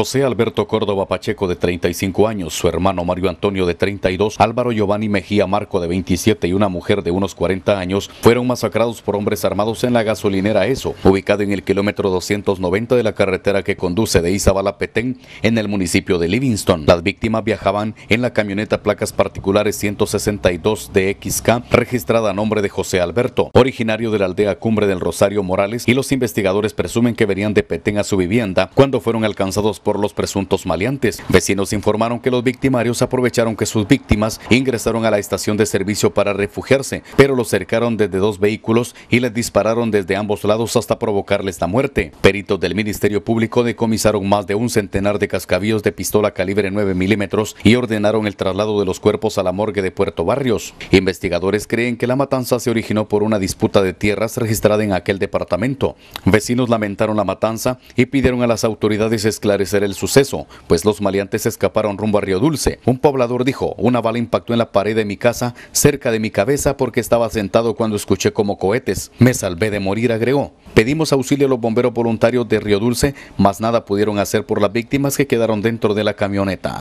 José Alberto Córdoba Pacheco de 35 años, su hermano Mario Antonio de 32, Álvaro Giovanni Mejía Marco de 27 y una mujer de unos 40 años fueron masacrados por hombres armados en la gasolinera ESO, ubicada en el kilómetro 290 de la carretera que conduce de Izabala a Petén en el municipio de Livingston. Las víctimas viajaban en la camioneta placas particulares 162 de XK registrada a nombre de José Alberto, originario de la aldea Cumbre del Rosario Morales y los investigadores presumen que venían de Petén a su vivienda cuando fueron alcanzados por los presuntos maleantes. Vecinos informaron que los victimarios aprovecharon que sus víctimas ingresaron a la estación de servicio para refugiarse, pero los cercaron desde dos vehículos y les dispararon desde ambos lados hasta provocarles la muerte. Peritos del Ministerio Público decomisaron más de un centenar de cascabillos de pistola calibre 9 milímetros y ordenaron el traslado de los cuerpos a la morgue de Puerto Barrios. Investigadores creen que la matanza se originó por una disputa de tierras registrada en aquel departamento. Vecinos lamentaron la matanza y pidieron a las autoridades esclarecer ser el suceso, pues los maleantes escaparon rumbo a Río Dulce. Un poblador dijo, una bala impactó en la pared de mi casa, cerca de mi cabeza, porque estaba sentado cuando escuché como cohetes. Me salvé de morir, agregó. Pedimos auxilio a los bomberos voluntarios de Río Dulce, mas nada pudieron hacer por las víctimas que quedaron dentro de la camioneta.